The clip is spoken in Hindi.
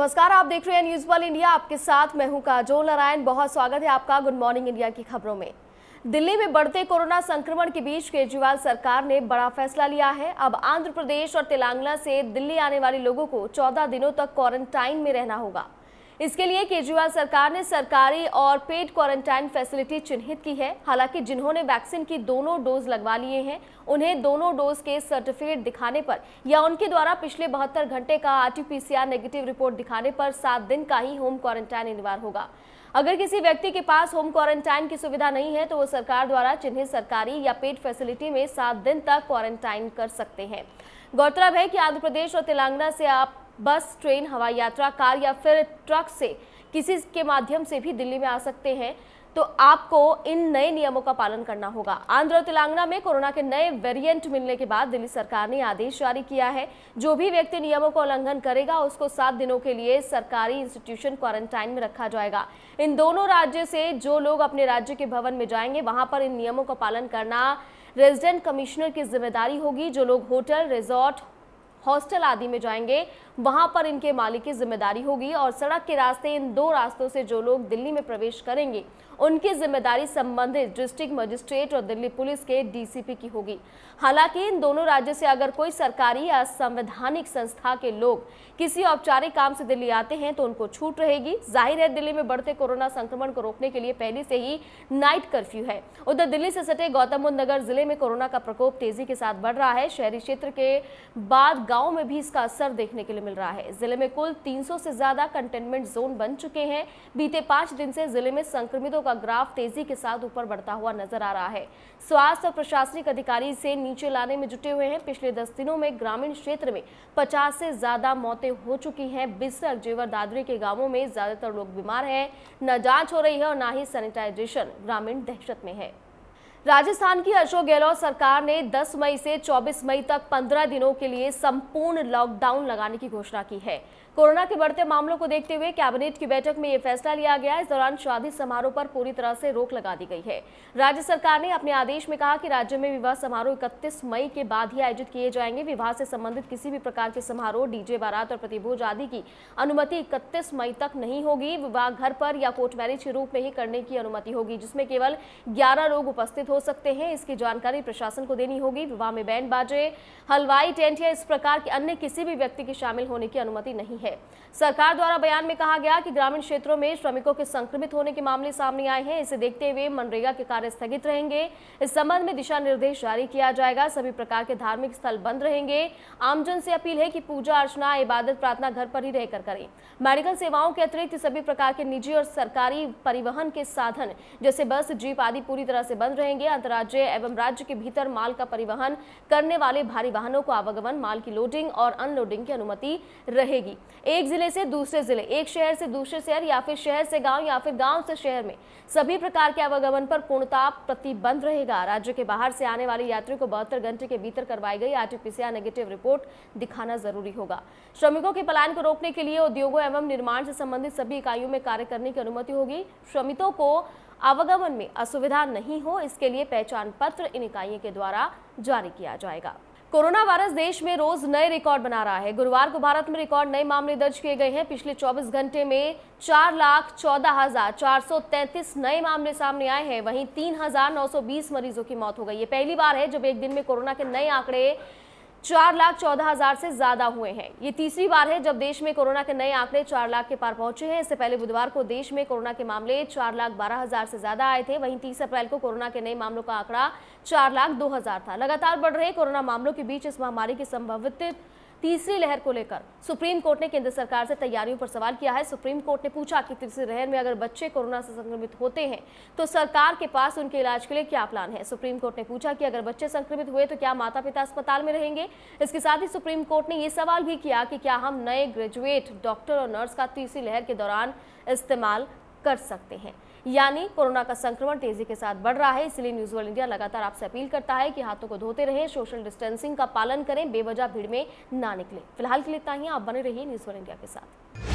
नमस्कार आप देख रहे हैं न्यूज वन इंडिया आपके साथ मैं हूं काजोल नारायण बहुत स्वागत है आपका गुड मॉर्निंग इंडिया की खबरों में दिल्ली में बढ़ते कोरोना संक्रमण के बीच केजरीवाल सरकार ने बड़ा फैसला लिया है अब आंध्र प्रदेश और तेलंगाना से दिल्ली आने वाले लोगों को चौदह दिनों तक क्वारंटाइन में रहना होगा इसके लिए केजरीवाल सरकार ने सरकारी और पेड क्वारंटाइन फैसिलिटी चिन्हित की है हालांकि जिन्होंने वैक्सीन की दोनों डोज लगवा लिए हैं उन्हें दोनों डोज के सर्टिफिकेट दिखाने पर या उनके द्वारा पिछले बहत्तर घंटे का आरटीपीसीआर नेगेटिव रिपोर्ट दिखाने पर सात दिन का ही होम क्वारंटाइन अनिवार्य होगा अगर किसी व्यक्ति के पास होम क्वारंटाइन की सुविधा नहीं है तो वो सरकार द्वारा चिन्हित सरकारी या पेड फैसिलिटी में सात दिन तक क्वारंटाइन कर सकते हैं गौरतलब है कि आंध्र प्रदेश और तेलंगाना से आप बस ट्रेन हवाई यात्रा कार या फिर ट्रक से किसी के माध्यम से भी दिल्ली में आ सकते हैं तो आपको इन नए नियमों का पालन करना होगा आंध्र और तेलंगाना में कोरोना के नए वेरिएंट मिलने के बाद दिल्ली सरकार ने आदेश जारी किया है जो भी व्यक्ति नियमों का उल्लंघन करेगा उसको सात दिनों के लिए सरकारी इंस्टीट्यूशन क्वारंटाइन में रखा जाएगा इन दोनों राज्य से जो लोग अपने राज्य के भवन में जाएंगे वहां पर इन नियमों का पालन करना रेजिडेंट कमिश्नर की जिम्मेदारी होगी जो लोग होटल रिजॉर्ट हॉस्टल आदि में जाएंगे वहां पर इनके मालिक की जिम्मेदारी होगी और सड़क के रास्ते इन दो रास्तों से जो लोग दिल्ली में प्रवेश करेंगे उनकी जिम्मेदारी संबंधित डिस्ट्रिक्ट मजिस्ट्रेट और दिल्ली पुलिस के डीसीपी की होगी हालांकि इन दोनों राज्यों से अगर कोई सरकारी या संवैधानिक संस्था के लोग किसी औपचारिक काम से दिल्ली आते हैं तो उनको छूट रहेगी जाहिर है दिल्ली में बढ़ते कोरोना संक्रमण को रोकने के लिए पहले से ही नाइट कर्फ्यू है उधर दिल्ली से सटे गौतम बुद्ध नगर जिले में कोरोना का प्रकोप तेजी के साथ बढ़ रहा है शहरी क्षेत्र के बाद गाँव में भी इसका असर देखने के लिए मिल रहा है जिले में कुल 300 से ज्यादा कंटेनमेंट जोन बन चुके हैं बीते पांच दिन से जिले में संक्रमितों का ग्राफ तेजी के साथ ऊपर बढ़ता हुआ नजर आ रहा है स्वास्थ्य और प्रशासनिक अधिकारी से नीचे लाने में जुटे हुए हैं पिछले दस दिनों में ग्रामीण क्षेत्र में पचास से ज्यादा मौतें हो चुकी हैं बिस्तर जेवर दादरी के गाँवों में ज्यादातर लोग बीमार हैं न जाँच हो रही है और न ही सैनिटाइजेशन ग्रामीण दहशत में है राजस्थान की अशोक गहलोत सरकार ने 10 मई से 24 मई तक 15 दिनों के लिए संपूर्ण लॉकडाउन लगाने की घोषणा की है कोरोना के बढ़ते मामलों को देखते हुए कैबिनेट की बैठक में यह फैसला लिया गया इस दौरान शादी समारोह पर पूरी तरह से रोक लगा दी गई है राज्य सरकार ने अपने आदेश में कहा कि राज्य में विवाह समारोह इकतीस मई के बाद ही आयोजित किए जाएंगे विवाह से संबंधित किसी भी प्रकार के समारोह डीजे बारात और प्रतिभोज आदि की अनुमति इकतीस मई तक नहीं होगी विवाह घर पर या कोर्ट मैरिज के रूप में ही करने की अनुमति होगी जिसमें केवल ग्यारह लोग उपस्थित हो सकते हैं इसकी जानकारी प्रशासन को देनी होगी विवाह में बैंड बाजे हलवाई टेंट या इस प्रकार के अन्य किसी भी व्यक्ति के शामिल होने की अनुमति नहीं है सरकार द्वारा बयान में कहा गया कि ग्रामीण क्षेत्रों में श्रमिकों के संक्रमित होने के मामले सामने आए हैं इसे देखते हुए मनरेगा के कार्य स्थगित रहेंगे इस संबंध में दिशा निर्देश जारी किया जाएगा सभी प्रकार के धार्मिक स्थल बंद रहेंगे आमजन से अपील है की पूजा अर्चना इबादत प्रार्थना घर पर ही रहकर करें मेडिकल सेवाओं के अतिरिक्त सभी प्रकार के निजी और सरकारी परिवहन के साधन जैसे बस जीप आदि पूरी तरह से बंद रहेंगे करेंगे अंतर्राज्य एवं राज्य के भीतर माल का परिवहन करने वाले भारी वाहनों को आवागमन माल की लोडिंग और अनलोडिंग की अनुमति रहेगी एक जिले से दूसरे जिले एक शहर से दूसरे शहर या फिर शहर से गाँव या फिर गाँव से शहर में सभी प्रकार के आवागमन पर पूर्णता प्रतिबंध रहेगा राज्य के बाहर से आने वाले यात्रियों को बहत्तर घंटे के भीतर करवाई गई आरटीपीसीआर नेगेटिव रिपोर्ट दिखाना जरूरी होगा श्रमिकों के पलायन को रोकने के लिए उद्योगों एवं निर्माण से संबंधित सभी इकाइयों में कार्य करने की अनुमति होगी श्रमिकों को आवागमन में असुविधा नहीं हो इसके लिए पहचान पत्र इन इकाइयों के द्वारा जारी किया जाएगा कोरोना वायरस देश में रोज नए रिकॉर्ड बना रहा है गुरुवार को भारत में रिकॉर्ड नए मामले दर्ज किए गए हैं पिछले 24 घंटे में चार लाख चौदह हजार चार सौ तैंतीस नए मामले सामने आए हैं वहीं तीन हजार नौ सौ बीस मरीजों की मौत हो गई है पहली बार है जब एक दिन में कोरोना के नए आंकड़े चार लाख चौदह हजार से ज्यादा हुए हैं ये तीसरी बार है जब देश में कोरोना के नए आंकड़े चार लाख के पार पहुंचे हैं इससे पहले बुधवार को देश में कोरोना के मामले चार लाख बारह हजार से ज्यादा आए थे वहीं तीस अप्रैल को कोरोना के नए मामलों का आंकड़ा चार लाख दो हजार था लगातार बढ़ रहे कोरोना मामलों के बीच इस महामारी की संभावित तीसरी लहर को लेकर सुप्रीम कोर्ट ने केंद्र सरकार से तैयारियों पर सवाल किया है सुप्रीम कोर्ट ने पूछा कि तीसरी लहर में अगर बच्चे कोरोना से संक्रमित होते हैं तो सरकार के पास उनके इलाज के लिए क्या प्लान है सुप्रीम कोर्ट ने पूछा कि अगर बच्चे संक्रमित हुए तो क्या माता पिता अस्पताल में रहेंगे इसके साथ ही सुप्रीम कोर्ट ने यह सवाल भी किया कि क्या हम नए ग्रेजुएट डॉक्टर और नर्स का तीसरी लहर के दौरान इस्तेमाल कर सकते हैं यानी कोरोना का संक्रमण तेजी के साथ बढ़ रहा है इसलिए न्यूज वर्ल्ड इंडिया लगातार आपसे अपील करता है कि हाथों को धोते रहें सोशल डिस्टेंसिंग का पालन करें बेवजह भीड़ में ना निकले फिलहाल के लिए इतना ही आप बने रहिए न्यूज वर्ल्ड इंडिया के साथ